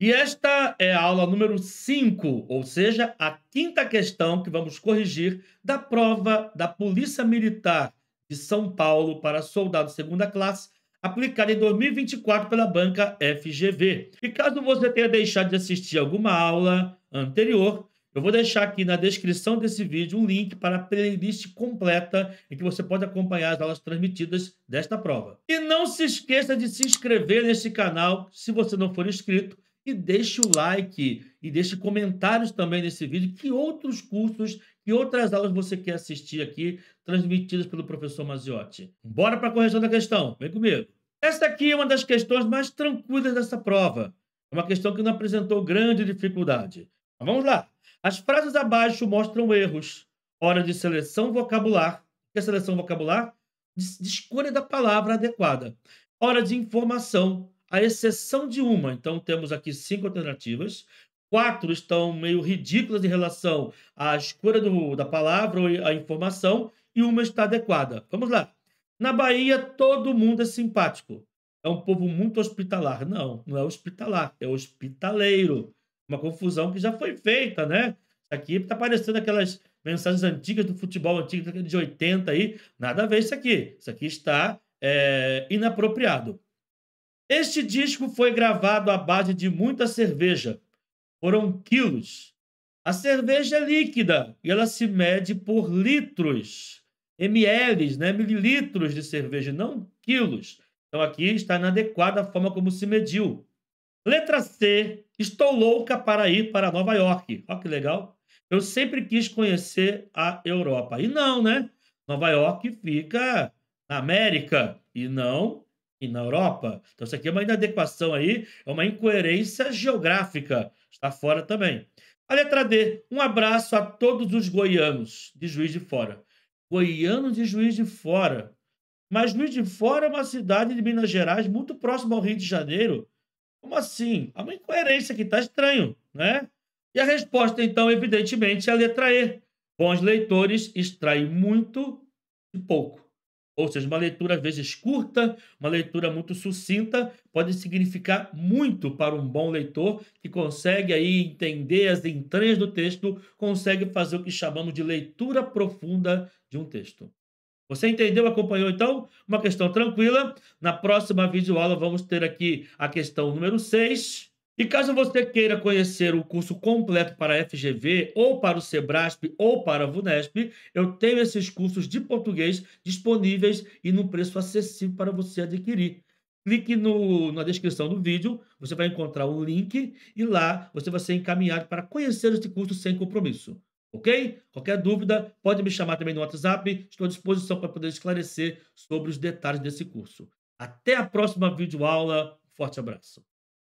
E esta é a aula número 5, ou seja, a quinta questão que vamos corrigir da prova da Polícia Militar de São Paulo para soldado segunda classe, aplicada em 2024 pela banca FGV. E caso você tenha deixado de assistir alguma aula anterior, eu vou deixar aqui na descrição desse vídeo um link para a playlist completa em que você pode acompanhar as aulas transmitidas desta prova. E não se esqueça de se inscrever neste canal se você não for inscrito e deixe o like e deixe comentários também nesse vídeo. Que outros cursos, e outras aulas você quer assistir aqui, transmitidas pelo professor Maziotti? Bora para a correção da questão. Vem comigo. Essa aqui é uma das questões mais tranquilas dessa prova. É uma questão que não apresentou grande dificuldade. Mas vamos lá. As frases abaixo mostram erros. Hora de seleção vocabular. O que é seleção vocabular? De, de escolha da palavra adequada. Hora de informação à exceção de uma. Então, temos aqui cinco alternativas. Quatro estão meio ridículas em relação à escolha do, da palavra ou à informação, e uma está adequada. Vamos lá. Na Bahia, todo mundo é simpático. É um povo muito hospitalar. Não, não é hospitalar, é hospitaleiro. Uma confusão que já foi feita, né? aqui está parecendo aquelas mensagens antigas do futebol antigo de 80 aí. Nada a ver isso aqui. Isso aqui está é, inapropriado. Este disco foi gravado à base de muita cerveja. Foram quilos. A cerveja é líquida e ela se mede por litros, ml, né, mililitros de cerveja, não quilos. Então aqui está inadequada a forma como se mediu. Letra C, estou louca para ir para Nova York. Olha que legal. Eu sempre quis conhecer a Europa. E não, né? Nova York fica na América e não e na Europa. Então, isso aqui é uma inadequação aí, é uma incoerência geográfica. Está fora também. A letra D. Um abraço a todos os goianos de Juiz de Fora. Goianos de Juiz de Fora. Mas Juiz de Fora é uma cidade de Minas Gerais muito próxima ao Rio de Janeiro. Como assim? Há uma incoerência aqui, está estranho, né? E a resposta, então, evidentemente, é a letra E. Bons leitores extraem muito e pouco. Ou seja, uma leitura às vezes curta, uma leitura muito sucinta, pode significar muito para um bom leitor que consegue aí entender as entranhas do texto, consegue fazer o que chamamos de leitura profunda de um texto. Você entendeu, acompanhou então? Uma questão tranquila. Na próxima videoaula vamos ter aqui a questão número 6 e caso você queira conhecer o curso completo para a FGV, ou para o Sebrasp, ou para a VUNESP, eu tenho esses cursos de português disponíveis e num preço acessível para você adquirir. Clique no, na descrição do vídeo, você vai encontrar o um link e lá você vai ser encaminhado para conhecer esse curso sem compromisso. Ok? Qualquer dúvida, pode me chamar também no WhatsApp. Estou à disposição para poder esclarecer sobre os detalhes desse curso. Até a próxima videoaula. Forte abraço.